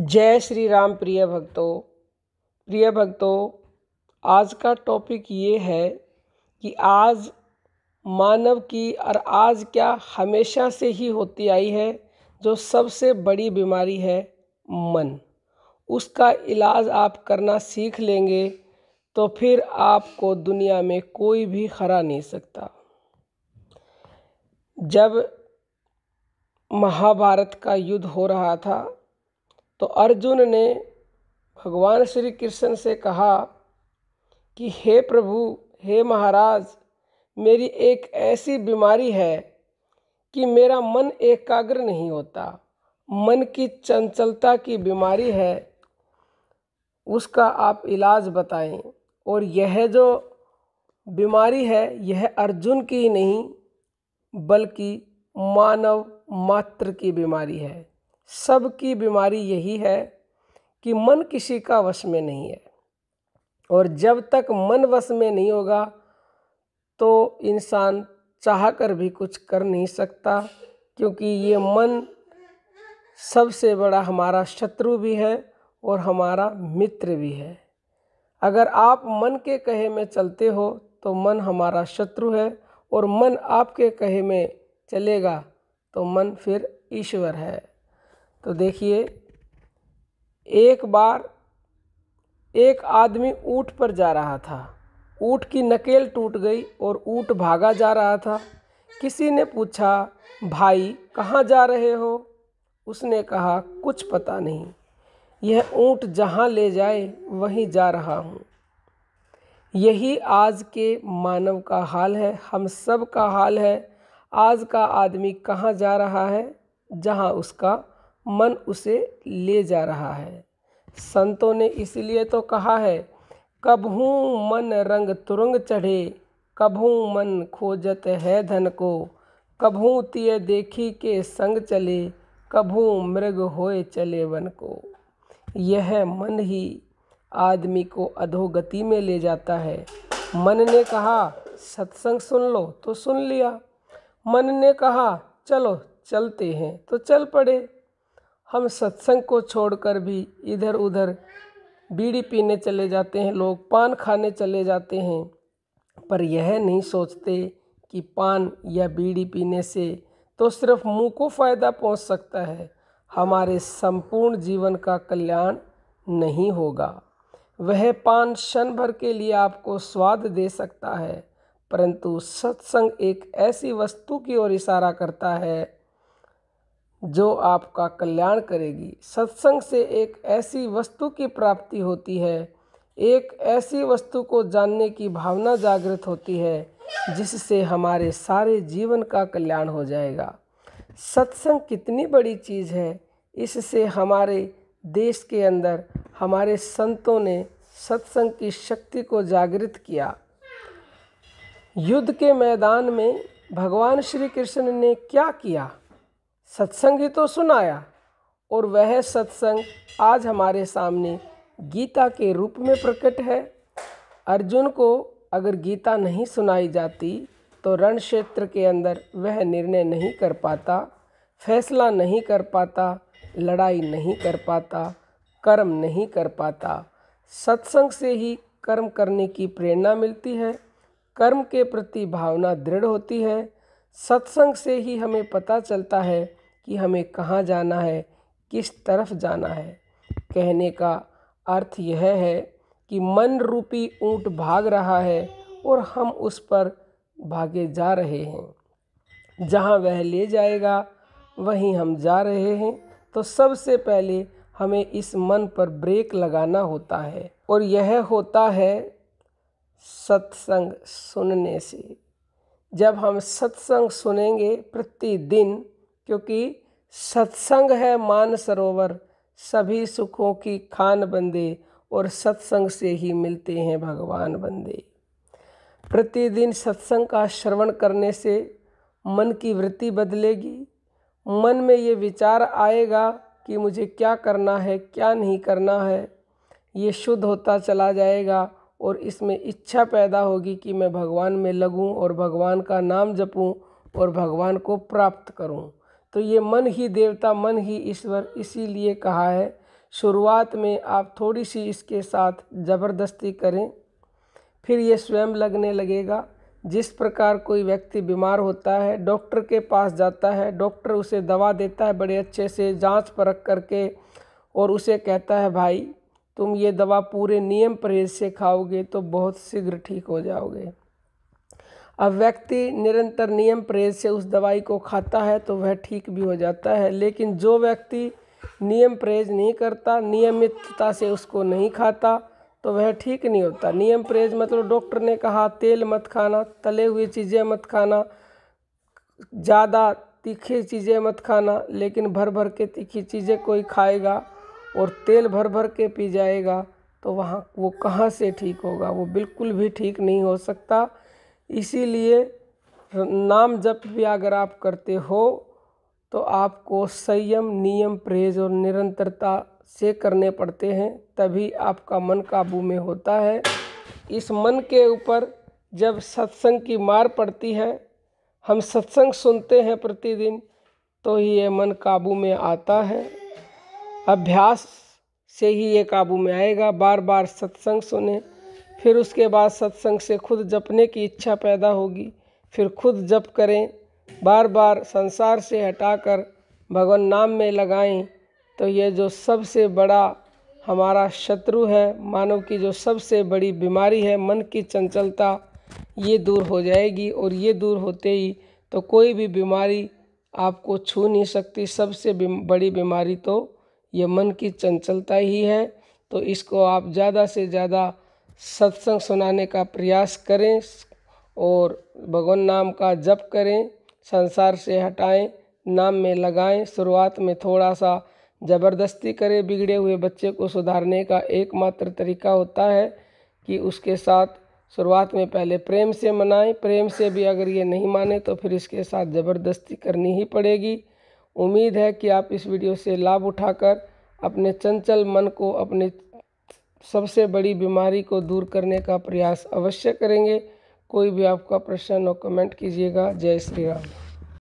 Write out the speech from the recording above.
जय श्री राम प्रिय भक्तों प्रिय भक्तों आज का टॉपिक ये है कि आज मानव की और आज क्या हमेशा से ही होती आई है जो सबसे बड़ी बीमारी है मन उसका इलाज आप करना सीख लेंगे तो फिर आपको दुनिया में कोई भी हरा नहीं सकता जब महाभारत का युद्ध हो रहा था तो अर्जुन ने भगवान श्री कृष्ण से कहा कि हे प्रभु हे महाराज मेरी एक ऐसी बीमारी है कि मेरा मन एकाग्र नहीं होता मन की चंचलता की बीमारी है उसका आप इलाज बताएं और यह जो बीमारी है यह अर्जुन की ही नहीं बल्कि मानव मात्र की बीमारी है सबकी बीमारी यही है कि मन किसी का वश में नहीं है और जब तक मन वश में नहीं होगा तो इंसान चाह कर भी कुछ कर नहीं सकता क्योंकि ये मन सबसे बड़ा हमारा शत्रु भी है और हमारा मित्र भी है अगर आप मन के कहे में चलते हो तो मन हमारा शत्रु है और मन आपके कहे में चलेगा तो मन फिर ईश्वर है तो देखिए एक बार एक आदमी ऊँट पर जा रहा था ऊँट की नकेल टूट गई और ऊँट भागा जा रहा था किसी ने पूछा भाई कहाँ जा रहे हो उसने कहा कुछ पता नहीं यह ऊँट जहाँ ले जाए वहीं जा रहा हूँ यही आज के मानव का हाल है हम सब का हाल है आज का आदमी कहाँ जा रहा है जहाँ उसका मन उसे ले जा रहा है संतों ने इसलिए तो कहा है कबहूँ मन रंग तुरंग चढ़े कबहूँ मन खोजत है धन को कबहूँ तिय देखी के संग चले कबहूँ मृग होए चले वन को यह मन ही आदमी को अधोगति में ले जाता है मन ने कहा सत्संग सुन लो तो सुन लिया मन ने कहा चलो चलते हैं तो चल पड़े हम सत्संग को छोड़कर भी इधर उधर बीड़ी पीने चले जाते हैं लोग पान खाने चले जाते हैं पर यह नहीं सोचते कि पान या बीड़ी पीने से तो सिर्फ मुंह को फ़ायदा पहुंच सकता है हमारे संपूर्ण जीवन का कल्याण नहीं होगा वह पान क्षण भर के लिए आपको स्वाद दे सकता है परंतु सत्संग एक ऐसी वस्तु की ओर इशारा करता है जो आपका कल्याण करेगी सत्संग से एक ऐसी वस्तु की प्राप्ति होती है एक ऐसी वस्तु को जानने की भावना जागृत होती है जिससे हमारे सारे जीवन का कल्याण हो जाएगा सत्संग कितनी बड़ी चीज़ है इससे हमारे देश के अंदर हमारे संतों ने सत्संग की शक्ति को जागृत किया युद्ध के मैदान में भगवान श्री कृष्ण ने क्या किया सत्संग ही तो सुनाया और वह सत्संग आज हमारे सामने गीता के रूप में प्रकट है अर्जुन को अगर गीता नहीं सुनाई जाती तो रण क्षेत्र के अंदर वह निर्णय नहीं कर पाता फैसला नहीं कर पाता लड़ाई नहीं कर पाता कर्म नहीं कर पाता सत्संग से ही कर्म करने की प्रेरणा मिलती है कर्म के प्रति भावना दृढ़ होती है सत्संग से ही हमें पता चलता है कि हमें कहाँ जाना है किस तरफ जाना है कहने का अर्थ यह है कि मन रूपी ऊंट भाग रहा है और हम उस पर भागे जा रहे हैं जहाँ वह ले जाएगा वहीं हम जा रहे हैं तो सबसे पहले हमें इस मन पर ब्रेक लगाना होता है और यह होता है सत्संग सुनने से जब हम सत्संग सुनेंगे प्रतिदिन क्योंकि सत्संग है मान सरोवर सभी सुखों की खान बंदे और सत्संग से ही मिलते हैं भगवान बंदे प्रतिदिन सत्संग का श्रवण करने से मन की वृत्ति बदलेगी मन में ये विचार आएगा कि मुझे क्या करना है क्या नहीं करना है ये शुद्ध होता चला जाएगा और इसमें इच्छा पैदा होगी कि मैं भगवान में लगूं और भगवान का नाम जपूं और भगवान को प्राप्त करूं तो ये मन ही देवता मन ही ईश्वर इसीलिए कहा है शुरुआत में आप थोड़ी सी इसके साथ ज़बरदस्ती करें फिर ये स्वयं लगने लगेगा जिस प्रकार कोई व्यक्ति बीमार होता है डॉक्टर के पास जाता है डॉक्टर उसे दवा देता है बड़े अच्छे से जांच परख करके और उसे कहता है भाई तुम ये दवा पूरे नियम परहेज से खाओगे तो बहुत शीघ्र ठीक हो जाओगे अब व्यक्ति निरंतर नियम परहेज से उस दवाई को खाता है तो वह ठीक भी हो जाता है लेकिन जो व्यक्ति नियम परहेज नहीं करता नियमितता से उसको नहीं खाता तो वह ठीक नहीं होता नियम परहेज मतलब डॉक्टर ने कहा तेल मत खाना तले हुए चीज़ें मत खाना ज़्यादा तीखी चीज़ें मत खाना लेकिन भर भर के तीखी चीज़ें कोई खाएगा और तेल भर भर के पी जाएगा तो वहाँ वो कहाँ से ठीक होगा वो बिल्कुल भी ठीक नहीं हो सकता इसीलिए नाम जप भी अगर आप करते हो तो आपको संयम नियम परहेज और निरंतरता से करने पड़ते हैं तभी आपका मन काबू में होता है इस मन के ऊपर जब सत्संग की मार पड़ती है हम सत्संग सुनते हैं प्रतिदिन तो ही ये मन काबू में आता है अभ्यास से ही ये काबू में आएगा बार बार सत्संग सुने फिर उसके बाद सत्संग से खुद जपने की इच्छा पैदा होगी फिर खुद जप करें बार बार संसार से हटाकर भगवान नाम में लगाएं तो ये जो सबसे बड़ा हमारा शत्रु है मानव की जो सबसे बड़ी बीमारी है मन की चंचलता ये दूर हो जाएगी और ये दूर होते ही तो कोई भी बीमारी आपको छू नहीं सकती सबसे बड़ी बीमारी तो ये मन की चंचलता ही है तो इसको आप ज़्यादा से ज़्यादा सत्संग सुनाने का प्रयास करें और भगवान नाम का जप करें संसार से हटाएं नाम में लगाएं शुरुआत में थोड़ा सा ज़बरदस्ती करें बिगड़े हुए बच्चे को सुधारने का एकमात्र तरीका होता है कि उसके साथ शुरुआत में पहले प्रेम से मनाएं प्रेम से भी अगर ये नहीं माने तो फिर इसके साथ ज़बरदस्ती करनी ही पड़ेगी उम्मीद है कि आप इस वीडियो से लाभ उठाकर अपने चंचल मन को अपने सबसे बड़ी बीमारी को दूर करने का प्रयास अवश्य करेंगे कोई भी आपका प्रश्न हो कमेंट कीजिएगा जय श्री राम